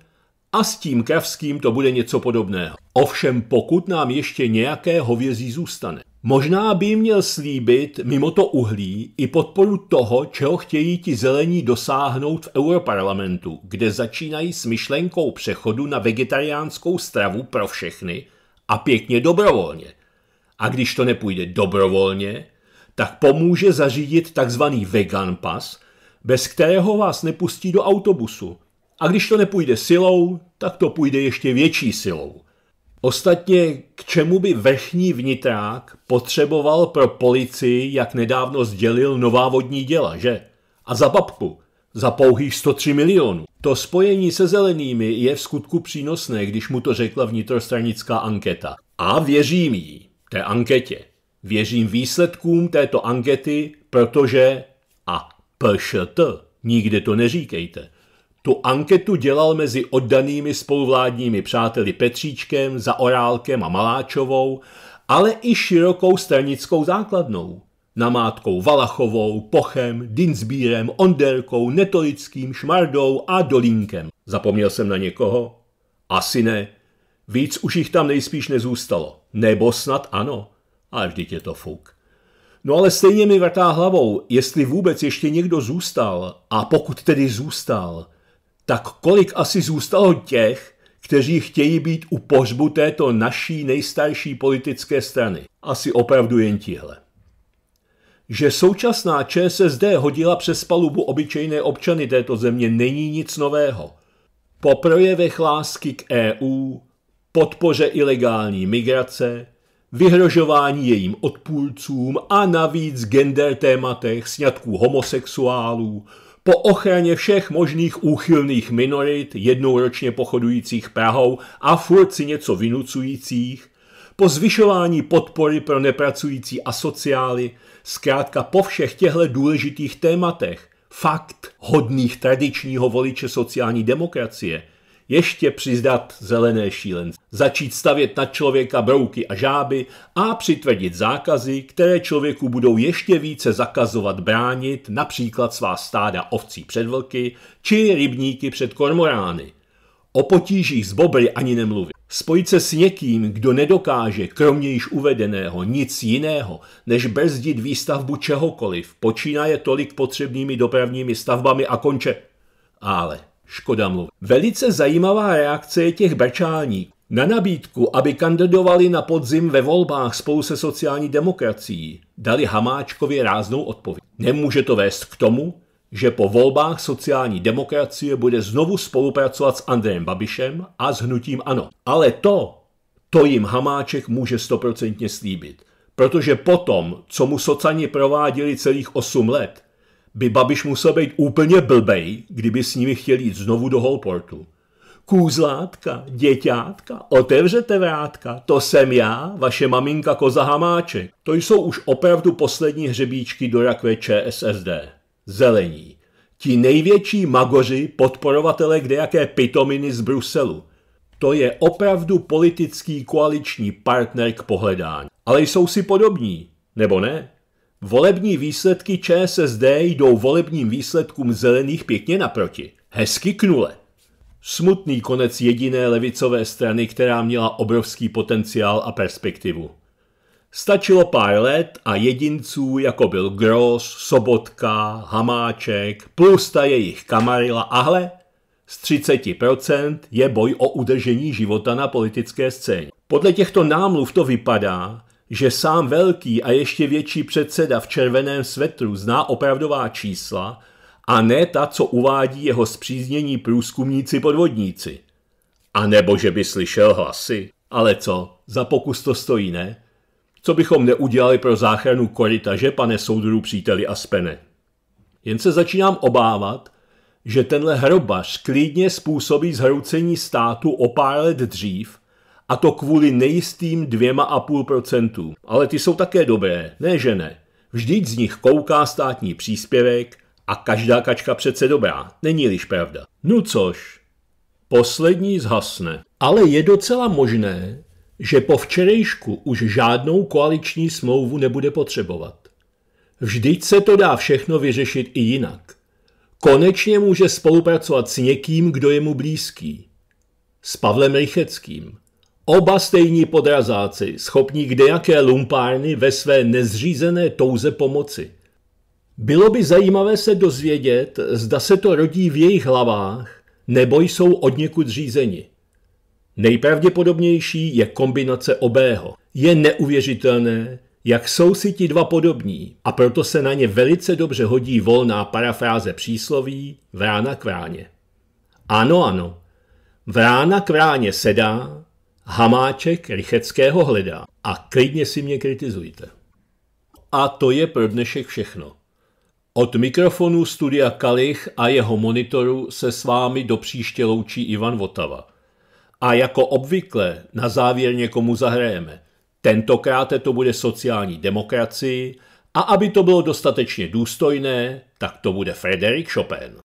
a s tím kravským to bude něco podobného. Ovšem pokud nám ještě nějaké hovězí zůstane. Možná by měl slíbit mimo to uhlí i podporu toho, čeho chtějí ti zelení dosáhnout v europarlamentu, kde začínají s myšlenkou přechodu na vegetariánskou stravu pro všechny – a pěkně dobrovolně. A když to nepůjde dobrovolně, tak pomůže zařídit takzvaný vegan pas, bez kterého vás nepustí do autobusu. A když to nepůjde silou, tak to půjde ještě větší silou. Ostatně, k čemu by vrchní vnitrák potřeboval pro policii, jak nedávno sdělil nová vodní děla, že? A za babku – za pouhých 103 milionů. To spojení se zelenými je v skutku přínosné, když mu to řekla vnitrostranická anketa. A věřím jí, té anketě. Věřím výsledkům této ankety, protože a PŠT, nikdy to neříkejte. Tu anketu dělal mezi oddanými spoluvládními přáteli Petříčkem, Zaorálkem a Maláčovou, ale i širokou stranickou základnou namátkou Valachovou, Pochem, Dinsbírem, Onderkou, Netolickým, Šmardou a Dolínkem. Zapomněl jsem na někoho? Asi ne. Víc už jich tam nejspíš nezůstalo. Nebo snad ano. Ale vždyť je to fuk. No ale stejně mi vrtá hlavou, jestli vůbec ještě někdo zůstal, a pokud tedy zůstal, tak kolik asi zůstalo těch, kteří chtějí být u pohřbu této naší nejstarší politické strany. Asi opravdu jen tihle. Že současná ČSSD hodila přes palubu obyčejné občany této země není nic nového. Po projevech lásky k EU, podpoře ilegální migrace, vyhrožování jejím odpůrcům a navíc gender tématech sňatků homosexuálů, po ochraně všech možných úchylných minorit, jednou ročně pochodujících Prahou a furt si něco vynucujících, po zvyšování podpory pro nepracující asociály, Zkrátka po všech těchto důležitých tématech, fakt hodných tradičního voliče sociální demokracie, ještě přizdat zelené šílence, začít stavět na člověka brouky a žáby a přitvrdit zákazy, které člověku budou ještě více zakazovat bránit, například svá stáda ovcí před vlky či rybníky před kormorány. O potížích s bobry ani nemluvím. Spojit se s někým, kdo nedokáže, kromě již uvedeného, nic jiného, než brzdit výstavbu čehokoliv, počínaje tolik potřebnými dopravními stavbami a konče. Ale škoda mluvit. Velice zajímavá reakce je těch brčání. Na nabídku, aby kandidovali na podzim ve volbách spolu se sociální demokracií, dali Hamáčkovi ráznou odpověď. Nemůže to vést k tomu, že po volbách sociální demokracie bude znovu spolupracovat s Andrejem Babišem a s hnutím ANO. Ale to, to jim Hamáček může stoprocentně slíbit. Protože potom, co mu socani prováděli celých 8 let, by Babiš musel být úplně blbej, kdyby s nimi chtěl jít znovu do Holportu. Kůzlátka, děťátka, otevřete vrátka, to jsem já, vaše maminka Koza Hamáček. To jsou už opravdu poslední hřebíčky do rakve ČSSD zelení. Ti největší magoři, podporovatele kdejaké pitominy z Bruselu. To je opravdu politický koaliční partner k pohledání. Ale jsou si podobní, nebo ne? Volební výsledky ČSSD jdou volebním výsledkům zelených pěkně naproti. Hezky knule. Smutný konec jediné levicové strany, která měla obrovský potenciál a perspektivu. Stačilo pár let a jedinců, jako byl Gross, Sobotka, Hamáček, plus ta jejich kamarila, hle, z 30% je boj o udržení života na politické scéně. Podle těchto námluv to vypadá, že sám velký a ještě větší předseda v červeném svetru zná opravdová čísla a ne ta, co uvádí jeho zpříznění průzkumníci podvodníci. A nebo že by slyšel hlasy. Ale co, za pokus to stojí, ne? Co bychom neudělali pro záchranu korita, že, pane soudru, příteli Aspene? Jen se začínám obávat, že tenhle hrobař klidně způsobí zhroucení státu o pár let dřív, a to kvůli nejistým dvěma a půl procentů. Ale ty jsou také dobré, ne že ne. Vždyť z nich kouká státní příspěvek a každá kačka přece dobrá, není-liž pravda. No což, poslední zhasne. Ale je docela možné, že po včerejšku už žádnou koaliční smlouvu nebude potřebovat. Vždyť se to dá všechno vyřešit i jinak. Konečně může spolupracovat s někým, kdo je mu blízký. S Pavlem Rycheckým. Oba stejní podrazáci, schopní kdejaké lumpárny ve své nezřízené touze pomoci. Bylo by zajímavé se dozvědět, zda se to rodí v jejich hlavách, nebo jsou od někud řízeni. Nejpravděpodobnější je kombinace obého. Je neuvěřitelné, jak jsou si ti dva podobní a proto se na ně velice dobře hodí volná parafráze přísloví vrána kráně. Ano, ano, vrána kráně sedá, hamáček rycheckého hledá a klidně si mě kritizujte. A to je pro dnešek všechno. Od mikrofonu studia Kalich a jeho monitoru se s vámi do příště loučí Ivan Votava. A jako obvykle na závěr někomu zahrajeme. Tentokrát to bude sociální demokracii a aby to bylo dostatečně důstojné, tak to bude Frederik Chopin.